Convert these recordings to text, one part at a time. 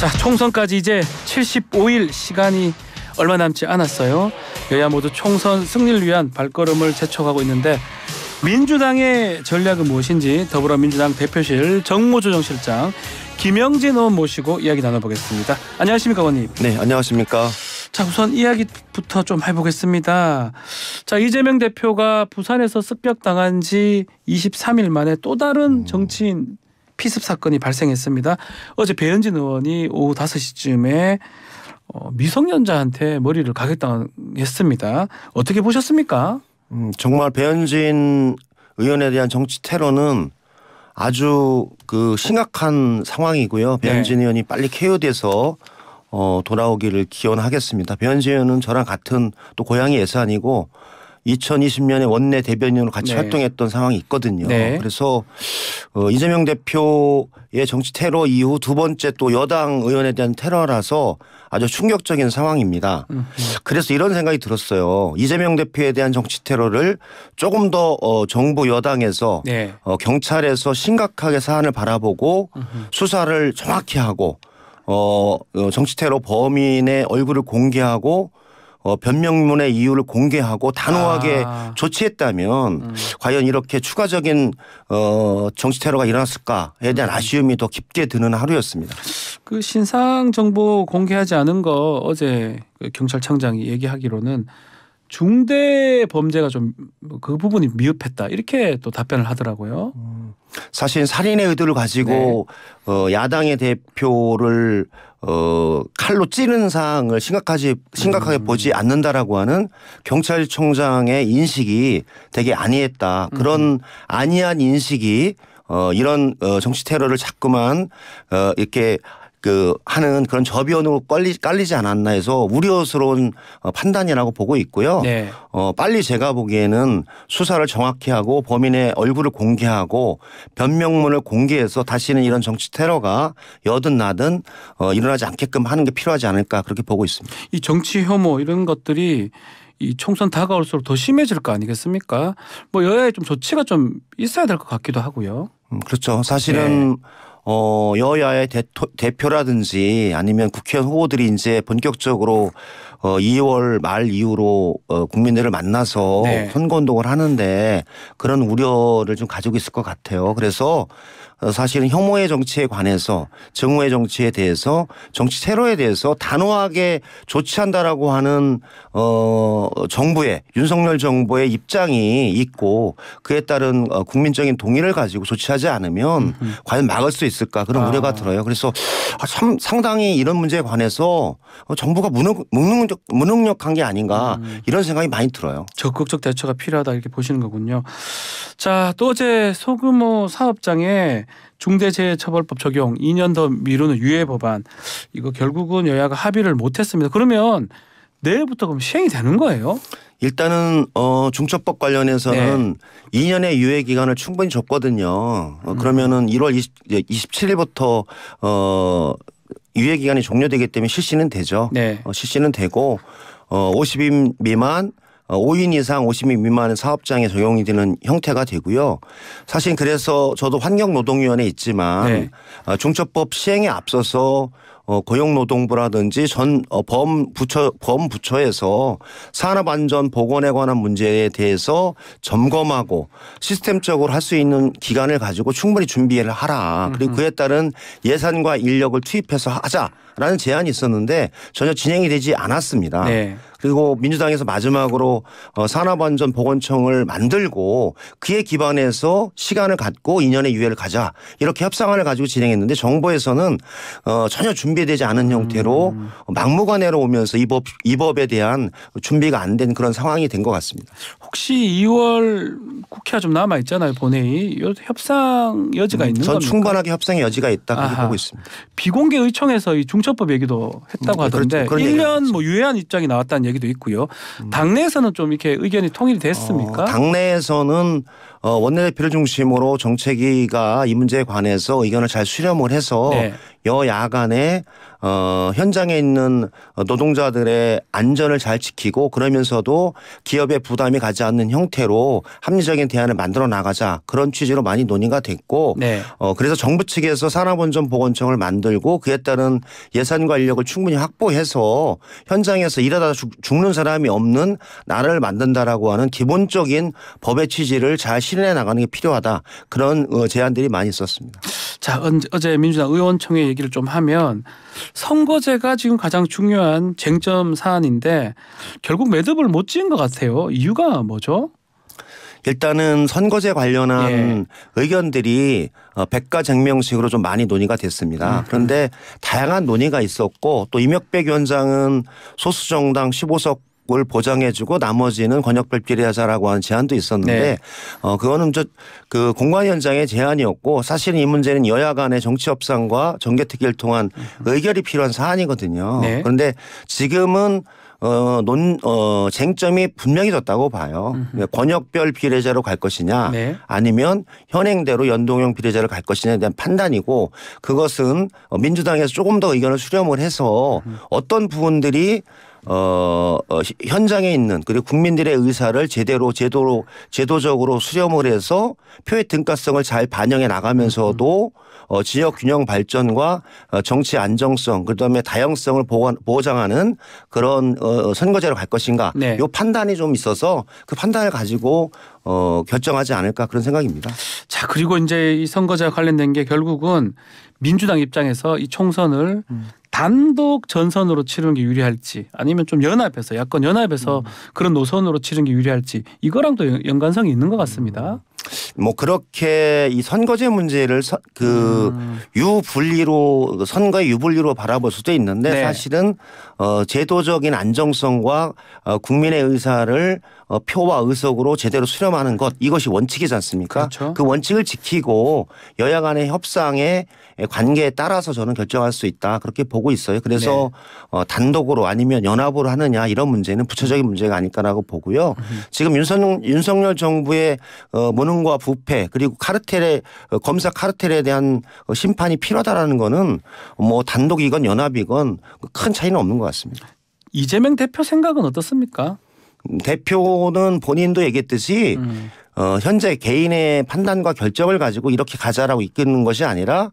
자, 총선까지 이제 75일 시간이 얼마 남지 않았어요. 여야 모두 총선 승리를 위한 발걸음을 재촉하고 있는데 민주당의 전략은 무엇인지 더불어민주당 대표실 정무조정실장 김영진 의원 모시고 이야기 나눠보겠습니다. 안녕하십니까 의원님. 네, 안녕하십니까. 자 우선 이야기부터 좀 해보겠습니다. 자 이재명 대표가 부산에서 습격당한 지 23일 만에 또 다른 음. 정치인 피습 사건이 발생했습니다. 어제 배현진 의원이 오후 5시쯤에 어, 미성년자한테 머리를 가격당했습니다. 어떻게 보셨습니까? 음, 정말 배현진 의원에 대한 정치 테러는 아주 그 심각한 상황이고요. 네. 배현진 네. 의원이 빨리 케어돼서 어, 돌아오기를 기원하겠습니다. 배현진 의원은 저랑 같은 또 고향이 예산이고 2020년에 원내 대변인으로 같이 네. 활동했던 상황이 있거든요. 네. 그래서 어, 이재명 대표의 정치 테러 이후 두 번째 또 여당 의원에 대한 테러라서 아주 충격적인 상황입니다. 음. 그래서 이런 생각이 들었어요. 이재명 대표에 대한 정치 테러를 조금 더 어, 정부 여당에서 네. 어, 경찰에서 심각하게 사안을 바라보고 음. 수사를 정확히 하고 어, 어, 정치 테러 범인의 얼굴을 공개하고 어, 변명문의 이유를 공개하고 단호하게 아. 조치했다면 음. 과연 이렇게 추가적인 어, 정치 테러가 일어났을까에 대한 음. 아쉬움이 더 깊게 드는 하루였습니다. 그 신상 정보 공개하지 않은 거 어제 그 경찰청장이 얘기하기로는 중대 범죄가 좀그 뭐 부분이 미흡했다 이렇게 또 답변을 하더라고요. 사실 살인의 의도를 가지고 네. 어, 야당의 대표를 어, 칼로 찌는 상항을 심각하지 심각하게 음. 보지 않는다라고 하는 경찰청장의 인식이 되게 아니했다. 그런 음. 아니한 인식이 어, 이런 어, 정치 테러를 자꾸만 어, 이렇게 그 하는 그런 저변으로 깔리, 깔리지 않았나 해서 우려스러운 어, 판단이라고 보고 있고요. 네. 어, 빨리 제가 보기에는 수사를 정확히 하고 범인의 얼굴을 공개하고 변명문을 공개해서 다시는 이런 정치 테러가 여든 나든 어, 일어나지 않게끔 하는 게 필요하지 않을까 그렇게 보고 있습니다. 이 정치 혐오 이런 것들이 이 총선 다가올수록 더 심해질 거 아니겠습니까? 뭐 여야의 좀 조치가 좀 있어야 될 것 같기도 하고요. 음, 그렇죠. 사실은 네. 어, 여야의 대토, 대표라든지 아니면 국회의원 후보들이 이제 본격적으로 어, 2월 말 이후로 어, 국민들을 만나서 네. 선거운동을 하는데 그런 우려를 좀 가지고 있을 것 같아요. 그래서 어, 사실은 혐오의 정치에 관해서 정오의 정치에 대해서 정치 테러에 대해서 단호하게 조치한다라고 하는 어 정부의 윤석열 정부의 입장이 있고 그에 따른 어, 국민적인 동의를 가지고 조치하지 않으면 음흠. 과연 막을 수 있을까 그런 아. 우려가 들어요. 그래서 아, 참 상당히 이런 문제에 관해서 어, 정부가 무능, 무능력, 무능력한 게 아닌가 음. 이런 생각이 많이 들어요. 적극적 대처가 필요하다 이렇게 보시는 거군요. 자, 또 어제 소규모 사업장에 중대재해처벌법 적용 2년 더 미루는 유예 법안 이거 결국은 여야가 합의를 못했습니다. 그러면 내일부터 그럼 시행이 되는 거예요? 일단은 어 중첩법 관련해서는 네. 2년의 유예 기간을 충분히 줬거든요. 어, 그러면은 1월 20, 27일부터 어 유예 기간이 종료되기 때문에 실시는 되죠. 네. 어, 실시는 되고 어 50인 미만 5인 어, 이상 50인 미만의 사업장에 적용이 되는 형태가 되고요. 사실 그래서 저도 환경노동위원회 있지만 네. 어, 중첩법 시행에 앞서서 어, 고용노동부라든지 전 범부처 범부처에서 산업안전 보건에 관한 문제에 대해서 점검하고 시스템적으로 할 수 있는 기간을 가지고 충분히 준비를 하라 그리고 음. 그에 따른 예산과 인력을 투입해서 하자라는 제안이 있었는데 전혀 진행이 되지 않았습니다. 네. 그리고 민주당에서 마지막으로 어, 산업안전 보건청을 만들고 그에 기반해서 시간을 갖고 2년의 유예를 가자 이렇게 협상안을 가지고 진행했는데 정부에서는 어, 전혀 준비되지 않은 형태로 음. 막무가내로 오면서 이, 법, 이 법에 대한 준비가 안 된 그런 상황이 된 것 같습니다. 혹시 2월 국회가 좀 남아 있잖아요 본회의 협상 여지가 음, 있는 전 겁니까? 충분하게 협상의 여지가 있다 그렇게 보고 있습니다. 비공개 의총에서 이 중처법 얘기도 했다고 음, 네, 그렇죠. 하던데 그렇죠. 1년 뭐 유예한 입장이 나왔다는 얘기도 있고요. 당내에서는 좀 이렇게 의견이 통일이 됐습니까? 어, 당내에서는 어, 원내대표를 중심으로 정책위가 이 문제에 관해서 의견을 잘 수렴을 해서 네. 여야 간에 어, 현장에 있는 노동자들의 안전을 잘 지키고 그러면서도 기업의 부담이 가지 않는 형태로 합리적인 대안을 만들어 나가자 그런 취지로 많이 논의가 됐고 네. 어, 그래서 정부 측에서 산업안전 보건청을 만들고 그에 따른 예산과 인력을 충분히 확보해서 현장에서 일하다 죽는 사람이 없는 나라를 만든다라고 하는 기본적인 법의 취지를 잘 실현해 나가는 게 필요하다 그런 어, 제안들이 많이 있었습니다. 자 어제 민주당 의원총회 얘기를 좀 하면 선거제가 지금 가장 중요한 쟁점 사안인데 결국 매듭을 못 지은 것 같아요. 이유가 뭐죠? 일단은 선거제 관련한 예. 의견들이 어, 백과쟁명식으로 좀 많이 논의가 됐습니다. 음, 음. 그런데 다양한 논의가 있었고 또 이명백 위원장은 소수정당 15석 을 보장해주고 나머지는 권역별 비례하자라고 하는 제안도 있었는데 네. 어 그거는 저 그 공관 현장의 제안이었고 사실 은이 문제는 여야 간의 정치 협상과 정계특위를 통한 의결이 필요한 사안이거든요. 네. 그런데 지금은 어, 논, 어, 쟁점이 분명히 졌다고 봐요. 음흠. 권역별 비례제로 갈 것이냐 네. 아니면 현행대로 연동형 비례제로 갈 것이냐에 대한 판단이고 그것은 민주당에서 조금 더 의견을 수렴을 해서 음. 어떤 부분들이 어, 어, 현장에 있는 그리고 국민들의 의사를 제대로 제도로 제도적으로 수렴을 해서 표의 등가성을 잘 반영해 나가면서도 음, 음. 어, 지역 균형 발전과 어, 정치 안정성 그다음에 다양성을 보관 보장하는 그런 어, 선거제로 갈 것인가 네. 요 판단이 좀 있어서 그 판단을 가지고 어, 결정하지 않을까 그런 생각입니다. 자 그리고 이제 이 선거제와 관련된 게 결국은 민주당 입장에서 이 총선을 음. 단독 전선으로 치르는 게 유리할지 아니면 좀 연합해서 야권 연합해서 음. 그런 노선으로 치르는 게 유리할지 이거랑도 연관성이 있는 것 음. 같습니다. 뭐 그렇게 이 선거제 문제를 서, 그 음. 유불리로 선거의 유불리로 바라볼 수도 있는데 네. 사실은 어 제도적인 안정성과 어 국민의 의사를 어 표와 의석으로 제대로 수렴하는 것 이것이 원칙이지 않습니까? 그렇죠. 그 원칙을 지키고 여야 간의 협상에 예, 관계에 따라서 저는 결정할 수 있다 그렇게 보고 있어요. 그래서 네. 어, 단독으로 아니면 연합으로 하느냐 이런 문제는 부처적인 문제가 아닐까라고 보고요. 음. 지금 윤석열, 윤석열 정부의 어, 무능과 부패 그리고 카르텔의 어, 검사 카르텔에 대한 어, 심판이 필요하다라는 거는 뭐 단독이건 연합이건 큰 차이는 없는 것 같습니다. 이재명 대표 생각은 어떻습니까? 음, 대표는 본인도 얘기했듯이 음. 어, 현재 개인의 판단과 결정을 가지고 이렇게 가자라고 이끄는 것이 아니라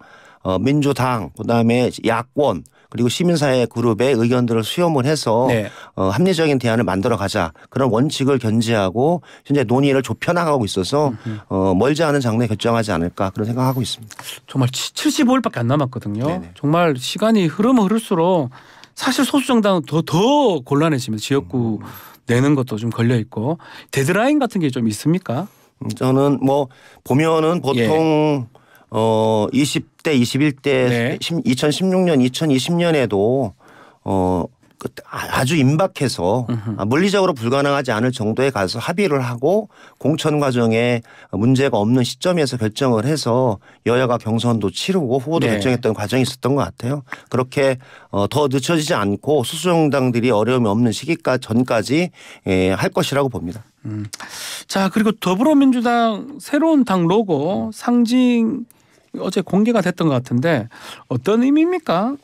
어, 민주당 그다음에 야권 그리고 시민사회 그룹의 의견들을 수렴을 해서 네. 어, 합리적인 대안을 만들어 가자 그런 원칙을 견지하고 현재 논의를 좁혀 나가고 있어서 어, 멀지 않은 장래 결정하지 않을까 그런 생각하고 있습니다. 정말 75일밖에 안 남았거든요. 네네. 정말 시간이 흐르면 흐를수록 사실 소수 정당은 더 더 곤란해집니다. 지역구 음. 내는 것도 좀 걸려 있고 데드라인 같은 게 좀 있습니까? 음, 저는 뭐 보면은 보통 예. 어 20대 21대 네. 2016년 2020년에도 어 그 아, 아주 임박해서 으흠. 아, 물리적으로 불가능하지 않을 정도에 가서 합의를 하고 공천 과정에 문제가 없는 시점에서 결정을 해서 여야가 경선도 치르고 후보도 네. 결정했던 과정이 있었던 것 같아요. 그렇게 어더 늦춰지지 않고 수수정당들이 어려움이 없는 시기까 전까지 예, 할 것이라고 봅니다. 음. 자 그리고 더불어민주당 새로운 당 로고 상징 어제 공개가 됐던 것 같은데 어떤 의미입니까?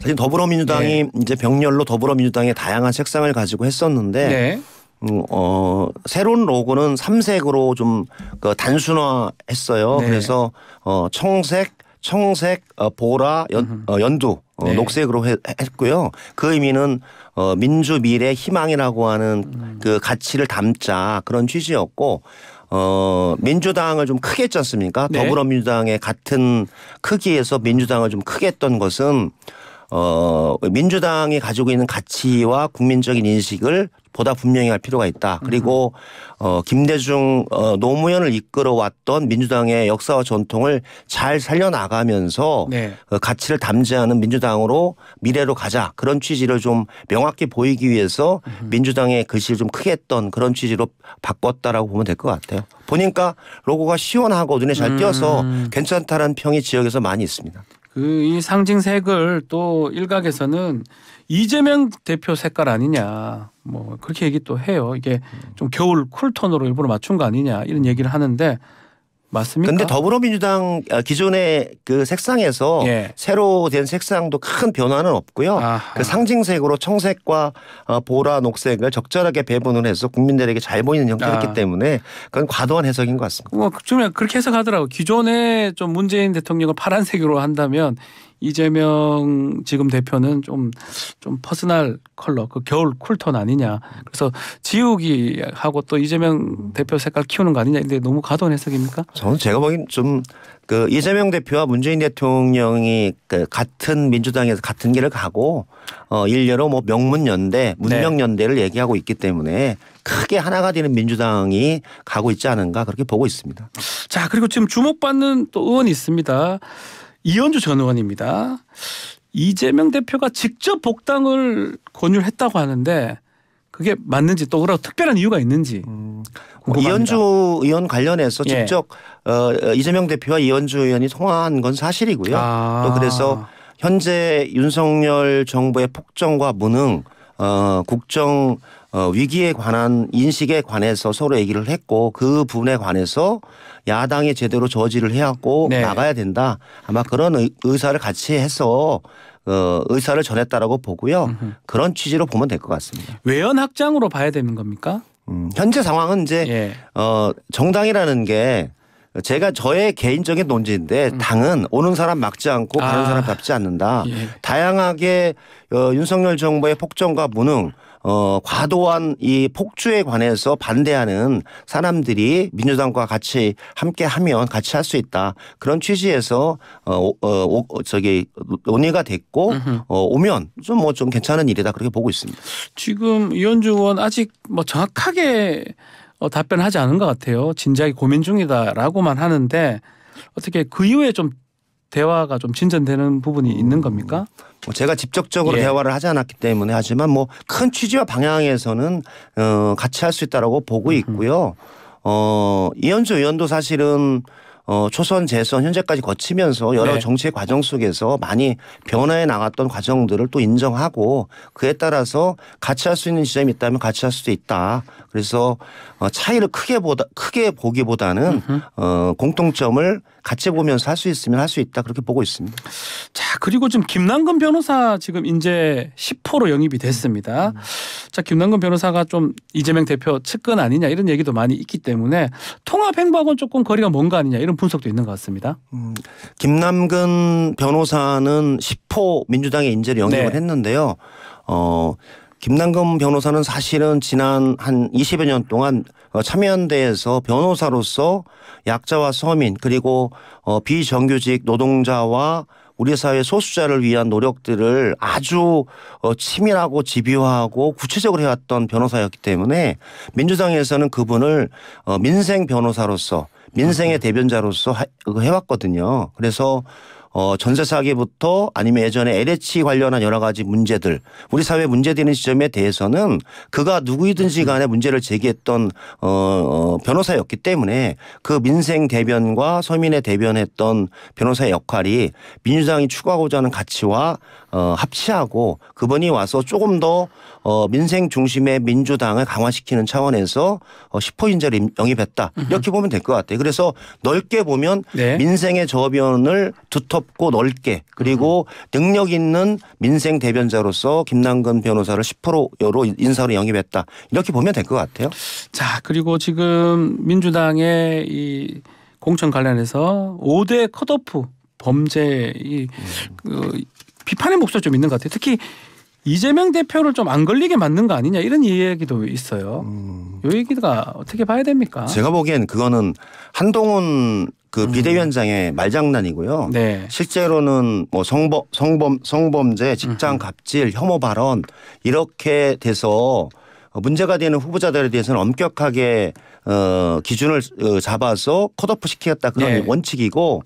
사실 더불어민주당이 네. 이제 병렬로 더불어민주당의 다양한 색상을 가지고 했었는데 네. 음, 어, 새로운 로고는 삼색으로 좀 그 단순화했어요. 네. 그래서 어, 청색, 청색, 어, 보라, 연, 음. 어, 연두, 어, 네. 녹색으로 했고요. 그 의미는 어, 민주 미래 희망이라고 하는 음. 그 가치를 담자 그런 취지였고 어, 민주당을 좀 크게 했지 않습니까? 네. 더불어민주당의 같은 크기에서 민주당을 좀 크게 했던 것은 어, 민주당이 가지고 있는 가치와 국민적인 인식을 보다 분명히 할 필요가 있다. 그리고 어, 김대중 어, 노무현을 이끌어왔던 민주당의 역사와 전통을 잘 살려나가면서 네. 그 가치를 담지하는 민주당으로 미래로 가자 그런 취지를 좀 명확히 보이기 위해서 음 민주당의 글씨를 좀 크게 했던 그런 취지로 바꿨다라고 보면 될 것 같아요. 보니까 로고가 시원하고 눈에 잘 띄어서 음. 괜찮다라는 평이 지역에서 많이 있습니다. 그이 상징색을 또 일각에서는 이재명 대표 색깔 아니냐 뭐 그렇게 얘기 또 해요. 이게 좀 겨울 쿨톤으로 일부러 맞춘 거 아니냐 이런 얘기를 하는데 맞습니까? 근데 더불어민주당 아, 기존의 그 색상에서 예. 새로 된 색상도 큰 변화는 없고요. 그 상징색으로 청색과 어, 보라, 녹색을 적절하게 배분을 해서 국민들에게 잘 보이는 형태였기 아. 때문에 그건 과도한 해석인 것 같습니다. 뭐 그렇게 해석하더라고. 기존에 좀 문재인 대통령을 파란색으로 한다면 이재명 지금 대표는 좀, 좀 퍼스널 컬러, 그 겨울 쿨톤 아니냐. 그래서 지우기 하고 또 이재명 대표 색깔 키우는 거 아니냐. 근데 너무 과도한 해석입니까? 저는 제가 보기엔 좀 그 이재명 대표와 문재인 대통령이 그 같은 민주당에서 같은 길을 가고 어, 일례로 뭐 명문연대, 네. 문명연대를 네. 얘기하고 있기 때문에 크게 하나가 되는 민주당이 가고 있지 않은가 그렇게 보고 있습니다. 자, 그리고 지금 주목받는 또 의원이 있습니다. 이현주 전 의원입니다. 이재명 대표가 직접 복당을 권유를 했다고 하는데 그게 맞는지 또그고 특별한 이유가 있는지. 음. 뭐 궁금합 이현주 의원 관련해서 예. 직접 예. 어, 이재명 대표와 이현주 의원이 통화한 건 사실이고요. 아. 또 그래서 현재 윤석열 정부의 폭정과 무능 어, 국정 어, 위기에 관한 인식에 관해서 서로 얘기를 했고 그 부분에 관해서 야당이 제대로 저지를 해왔고 네. 나가야 된다. 아마 그런 의, 사를 같이 해서 어, 의사를 전했다라고 보고요. 음흠. 그런 취지로 보면 될 것 같습니다. 외연 확장으로 봐야 되는 겁니까? 음, 현재 상황은 이제 예. 어, 정당이라는 게 제가 저의 개인적인 논지인데 음. 당은 오는 사람 막지 않고 아. 가는 사람 밟지 않는다. 예. 다양하게 어, 윤석열 정부의 폭정과 무능 어, 과도한 이 폭주에 관해서 반대하는 사람들이 민주당과 같이 함께 하면 같이 할 수 있다. 그런 취지에서 어, 어, 저기 논의가 됐고 어, 오면 좀 뭐좀 뭐 괜찮은 일이다 그렇게 보고 있습니다. 지금 이현주 의원 아직 뭐 정확하게 어, 답변하지 않은 것 같아요. 진지하게 고민 중이다라고만 하는데 어떻게 그 이후에 좀 대화가 좀 진전되는 부분이 음. 있는 겁니까? 뭐 제가 직접적으로 예. 대화를 하지 않았기 때문에 하지만 뭐 큰 취지와 방향에서는 어, 같이 할 수 있다라고 보고 있고요. 어, 이현주 의원도 사실은 어, 초선 재선 현재까지 거치면서 여러 네. 정치의 과정 속에서 많이 변화해 나갔던 과정들을 또 인정하고 그에 따라서 같이 할 수 있는 지점이 있다면 같이 할 수도 있다. 그래서 어, 차이를 크게 보다 크게 보기보다는 어, 공통점을 같이 보면서 할 수 있으면 할 수 있다 그렇게 보고 있습니다. 자 그리고 지금 김남근 변호사 지금 이제 1 0로 영입이 됐습니다. 음. 자 김남근 변호사가 좀 이재명 대표 측근 아니냐 이런 얘기도 많이 있기 때문에 통합 행보하고는 조금 거리가 먼거 아니냐 이런 분석도 있는 것 같습니다. 음, 김남근 변호사는 1 0 민주당의 인재를 영입을 네. 했는데요. 어 김남근 변호사는 사실은 지난 한 20여 년 동안 어, 참여연대에서 변호사로서 약자와 서민 그리고 어, 비정규직 노동자와 우리 사회 소수자를 위한 노력들을 아주 어, 치밀하고 집요하고 구체적으로 해왔던 변호사였기 때문에 민주당에서는 그분을 어, 민생 변호사로서 민생의 음. 대변자로서 해왔거든요. 그래서 어, 전세 사기부터 아니면 예전에 LH e 관련한 여러 가지 문제들 우리 사회 문제되는 시점에 대해서는 그가 누구이든지 음. 간에 문제를 제기했던 어, 어, 변호사였기 때문에 그 민생 대변과 서민의 대변했던 변호사의 역할이 민주당이 추구하고자 하는 가치와 어, 합치하고 그분이 와서 조금 더 어, 민생 중심의 민주당을 강화시키는 차원에서 어, 10%인자를 영입했다. 이렇게 보면 될 것 같아요. 그래서 넓게 보면 네. 민생의 저변을 두텁고 넓게 그리고 능력 있는 민생 대변자로서 김남근 변호사를 10%로 인사로 영입했다. 이렇게 보면 될 것 같아요. 자, 그리고 지금 민주당의 이 공천 관련해서 5대 컷오프 범죄 이그 음. 비판의 목소리 좀 있는 것 같아요. 특히 이재명 대표를 좀 안 걸리게 만든 거 아니냐 이런 이야기도 있어요. 음. 얘기가 어떻게 봐야 됩니까? 제가 보기엔 그거는 한동훈 그 음. 비대위원장의 음. 말장난이고요. 네. 실제로는 뭐 성범 성범 성범죄, 직장 음. 갑질, 혐오 발언 이렇게 돼서 문제가 되는 후보자들에 대해서는 엄격하게 어 기준을 어, 잡아서 컷오프 시키겠다 그런 네. 원칙이고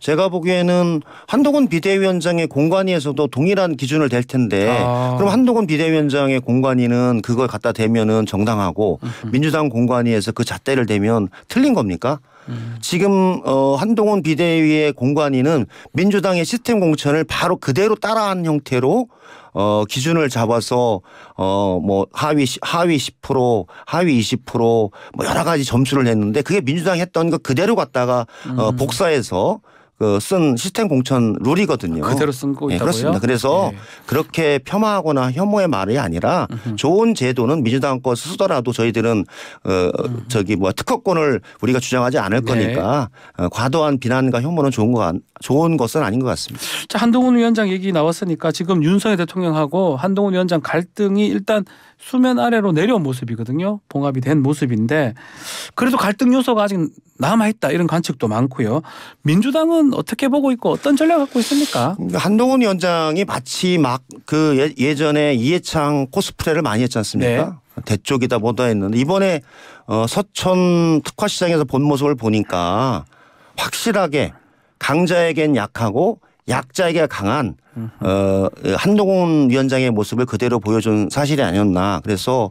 제가 보기에는 한동훈 비대위원장의 공관위에서도 동일한 기준을 댈 텐데 아. 그럼 한동훈 비대위원장의 공관위는 그걸 갖다 대면은 정당하고 으흠. 민주당 공관위에서 그 잣대를 대면 틀린 겁니까? 음. 지금 어 한동훈 비대위의 공관위는 민주당의 시스템 공천을 바로 그대로 따라한 형태로 어 기준을 잡아서 어 뭐 하위 하위 10% 하위 20%뭐 여러 가지 점수를 냈는데 그게 민주당 했던 거 그대로 갖다가 어, 음. 어 복사해서 그쓴 시스템 공천 룰이거든요. 그대로 쓴거 네, 있다고요? 그렇습니다. 그래서 네. 그렇게 폄하하거나 혐오의 말이 아니라 으흠. 좋은 제도는 민주당 거 쓰더라도 저희들은 어 으흠. 저기 뭐 특허권을 우리가 주장하지 않을 네. 거니까 어, 과도한 비난과 혐오는 좋은 거 좋은 것은 아닌 것 같습니다. 자 한동훈 위원장 얘기 나왔으니까 지금 윤석열 대통령하고 한동훈 위원장 갈등이 일단 수면 아래로 내려온 모습이거든요. 봉합이 된 모습인데 그래도 갈등 요소가 아직 남아 있다 이런 관측도 많고요. 민주당은 어떻게 보고 있고 어떤 전략 갖고 있습니까? 그러니까 한동훈 위원장이 마치 막 그 예, 예전에 이해창 코스프레를 많이 했지 않습니까? 네. 대쪽이다 뭐다 했는데 이번에 어 서천 특화 시장에서 본 모습을 보니까 확실하게 강자에겐 약하고 약자에게 강한 어, 한동훈 위원장의 모습을 그대로 보여준 사실이 아니었나. 그래서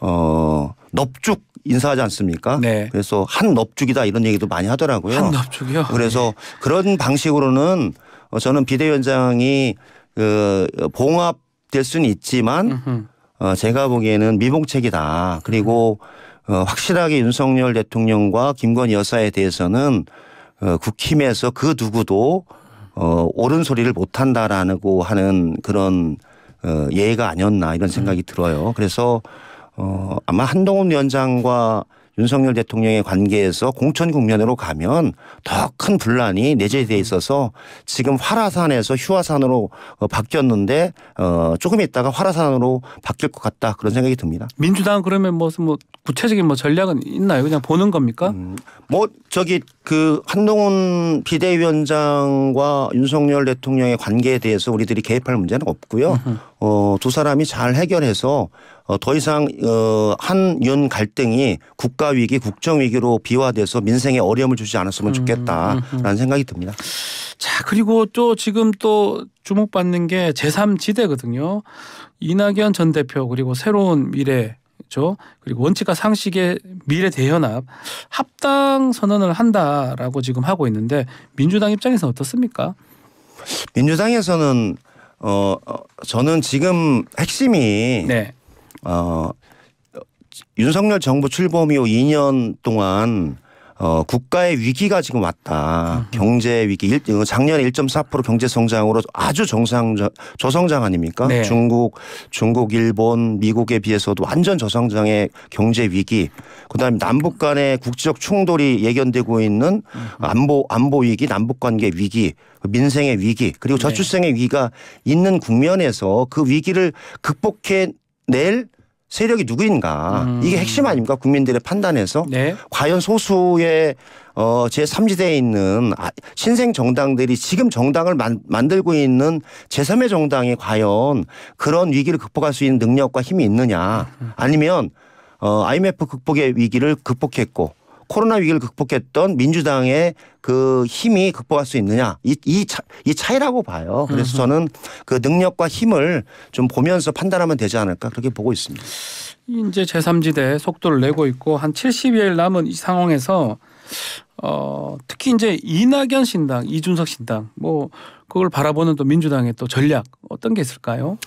어, 넙죽 인사하지 않습니까? 네. 그래서 한 넙죽이다 이런 얘기도 많이 하더라고요. 한 넙죽이요? 그래서 네. 그런 방식으로는 어, 저는 비대위원장이 그 봉합될 수는 있지만 어, 제가 보기에는 미봉책이다. 그리고 어, 확실하게 윤석열 대통령과 김건희 여사에 대해서는 어, 국힘에서 그 누구도 어, 옳은 소리를 못 한다라고 하는 그런 어, 예가 아니었나 이런 생각이 음. 들어요. 그래서 어, 아마 한동훈 위원장과 윤석열 대통령의 관계에서 공천 국면으로 가면 더 큰 분란이 내재돼 있어서 지금 화라산에서 휴화산으로 어, 바뀌었는데 어 조금 있다가 화라산으로 바뀔 것 같다 그런 생각이 듭니다. 민주당 그러면 무슨 뭐, 뭐 구체적인 뭐 전략은 있나요? 그냥 보는 겁니까? 음뭐 저기 그 한동훈 비대위원장과 윤석열 대통령의 관계에 대해서 우리들이 개입할 문제는 없고요. 어 두 사람이 잘 해결해서 어, 더 이상 어, 한윤 갈등이 국가 위기, 국정 위기로 비화돼서 민생에 어려움을 주지 않았으면 음, 좋겠다라는 음, 음. 생각이 듭니다. 자, 그리고 또 지금 또 주목받는 게 제3지대거든요. 이낙연 전 대표 그리고 새로운 미래 그리고 원칙과 상식의 미래 대연합 합당 선언을 한다라고 지금 하고 있는데 민주당 입장에서는 어떻습니까? 민주당에서는 어, 어 저는 지금 핵심이 네. 어, 윤석열 정부 출범 이후 2년 동안 어, 국가의 위기가 지금 왔다. 경제 위기. 일, 어, 작년에 1.4% 경제 성장으로 아주 정상 저성장 아닙니까? 네. 중국, 중국, 일본, 미국에 비해서도 완전 저성장의 경제 위기. 그다음에 남북 간의 국지적 충돌이 예견되고 있는 안보 안보 위기, 남북 관계 위기, 민생의 위기, 그리고 네. 저출생의 위기가 있는 국면에서 그 위기를 극복해 낼 세력이 누구인가 음. 이게 핵심 아닙니까 국민들의 판단에서 네. 과연 소수의 어, 제3지대에 있는 아, 신생 정당들이 지금 정당을 만, 만들고 있는 제3의 정당이 과연 그런 위기를 극복할 수 있는 능력과 힘이 있느냐 음. 아니면 어, IMF 극복의 위기를 극복했고 코로나 위기를 극복했던 민주당의 그 힘이 극복할 수 있느냐 이, 이, 차, 이 차이라고 봐요. 그래서 저는 그 능력과 힘을 좀 보면서 판단하면 되지 않을까 그렇게 보고 있습니다. 이제 제3지대 속도를 내고 있고 한 70일 남은 이 상황에서 어, 특히 이제 이낙연 신당, 이준석 신당 뭐 그걸 바라보는 또 민주당의 또 전략 어떤 게 있을까요?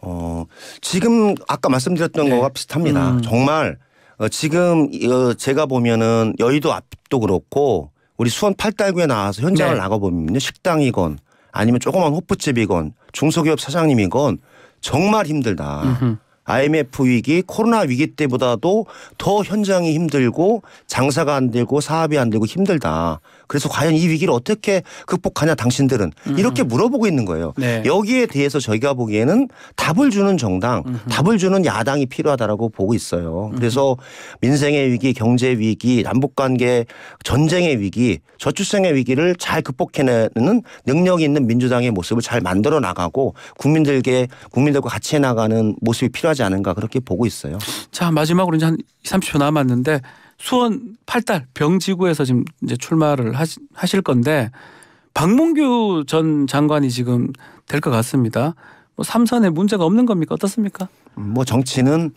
어, 지금 아까 말씀드렸던 네. 거와 비슷합니다. 음. 정말 어, 지금 어, 제가 보면은 여의도 앞도 그렇고 우리 수원 팔달구에 나와서 현장을 네. 나가보면요 식당이건 아니면 조그만 호프집이건 중소기업 사장님이건 정말 힘들다. 음흠. IMF 위기, 코로나 위기 때보다도 더 현장이 힘들고 장사가 안 되고 사업이 안 되고 힘들다. 그래서 과연 이 위기를 어떻게 극복하냐 당신들은 음. 이렇게 물어보고 있는 거예요. 네. 여기에 대해서 저희가 보기에는 답을 주는 정당, 음 답을 주는 야당이 필요하다라고 보고 있어요. 그래서 음 민생의 위기, 경제 위기, 남북 관계, 전쟁의 위기, 저출생의 위기를 잘 극복해내는 능력이 있는 민주당의 모습을 잘 만들어 나가고 국민들께 국민들과 같이 해 나가는 모습이 필요하다. 필요하지 않은가 그렇게 보고 있어요. 자 마지막으로 이제 한 30초 남았는데 수원 팔달 병지구에서 지금 이제 출마를 하시, 하실 건데 박문규 전 장관이 지금 될 것 같습니다. 뭐 삼선에 문제가 없는 겁니까 어떻습니까? 음, 뭐 정치는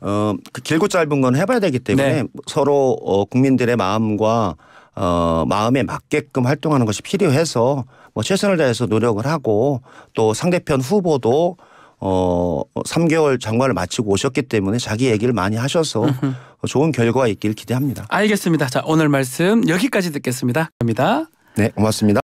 어, 그 길고 짧은 건 해봐야 되기 때문에 네. 서로 어, 국민들의 마음과 어, 마음에 맞게끔 활동하는 것이 필요해서 뭐 최선을 다해서 노력을 하고 또 상대편 후보도 어 3개월 장관을 마치고 오셨기 때문에 자기 얘기를 많이 하셔서 좋은 결과 가 있길 기대합니다. 알겠습니다. 자 오늘 말씀 여기까지 듣겠습니다. 감사합니다. 네 고맙습니다.